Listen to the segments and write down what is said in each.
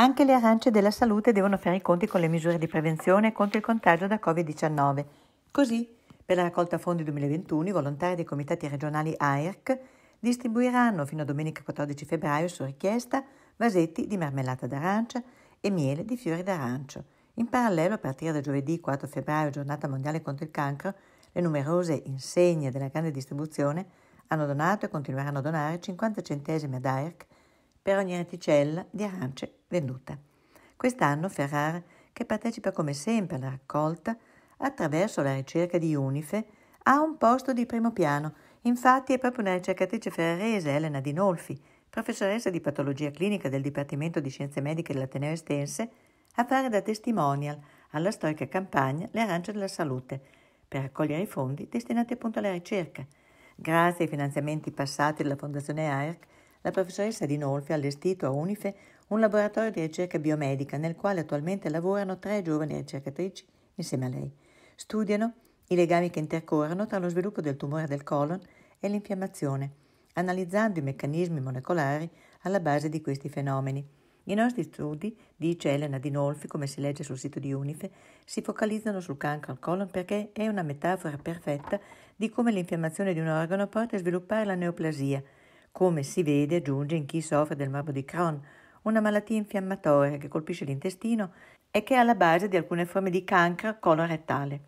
Anche le arance della salute devono fare i conti con le misure di prevenzione contro il contagio da Covid-19. Così, per la raccolta fondi 2021, i volontari dei comitati regionali AERC distribuiranno fino a domenica 14 febbraio, su richiesta, vasetti di marmellata d'arancia e miele di fiori d'arancio. In parallelo, a partire da giovedì 4 febbraio, giornata mondiale contro il cancro, le numerose insegne della grande distribuzione hanno donato e continueranno a donare 50 centesimi ad AERC per ogni reticella di arance venduta. Quest'anno Ferrar, che partecipa come sempre alla raccolta, attraverso la ricerca di UNIFE, ha un posto di primo piano. Infatti è proprio una ricercatrice ferrarese, Elena Dinolfi, professoressa di patologia clinica del Dipartimento di Scienze Mediche dell'Ateneo Estense, a fare da testimonial alla storica campagna Le Arance della Salute, per raccogliere i fondi destinati appunto alla ricerca. Grazie ai finanziamenti passati dalla Fondazione AERC, la professoressa Di Nolfi ha allestito a UNIFE un laboratorio di ricerca biomedica nel quale attualmente lavorano tre giovani ricercatrici insieme a lei. Studiano i legami che intercorrono tra lo sviluppo del tumore del colon e l'infiammazione, analizzando i meccanismi molecolari alla base di questi fenomeni. I nostri studi, dice Elena Di Nolfi, come si legge sul sito di UNIFE, si focalizzano sul cancro al colon perché è una metafora perfetta di come l'infiammazione di un organo porta a sviluppare la neoplasia, come si vede, giunge in chi soffre del morbo di Crohn, una malattia infiammatoria che colpisce l'intestino e che è alla base di alcune forme di cancro colorettale.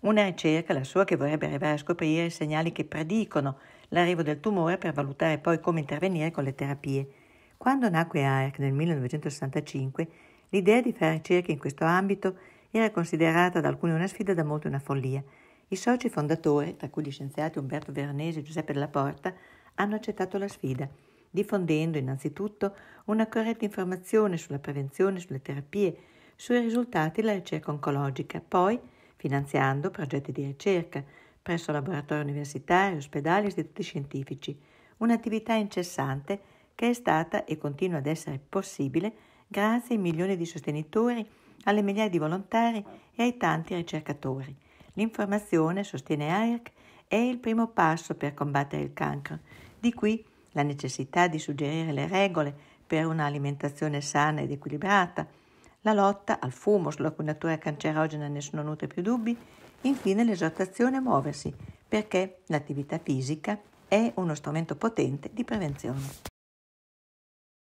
Una ricerca, la sua, che vorrebbe arrivare a scoprire i segnali che predicono l'arrivo del tumore per valutare poi come intervenire con le terapie. Quando nacque ARC nel 1965, l'idea di fare ricerche in questo ambito era considerata da alcuni una sfida, da molti una follia. I soci fondatori, tra cui gli scienziati Umberto Veronese e Giuseppe Della Porta, hanno accettato la sfida, diffondendo innanzitutto una corretta informazione sulla prevenzione, sulle terapie, sui risultati della ricerca oncologica, poi finanziando progetti di ricerca presso laboratori universitari, ospedali e istituti scientifici, un'attività incessante che è stata e continua ad essere possibile grazie ai milioni di sostenitori, alle migliaia di volontari e ai tanti ricercatori. L'informazione, sostiene AIRC, è il primo passo per combattere il cancro. Di qui la necessità di suggerire le regole per un'alimentazione sana ed equilibrata, la lotta al fumo sulla cui natura cancerogena nessuno nutre più dubbi, infine l'esortazione a muoversi, perché l'attività fisica è uno strumento potente di prevenzione.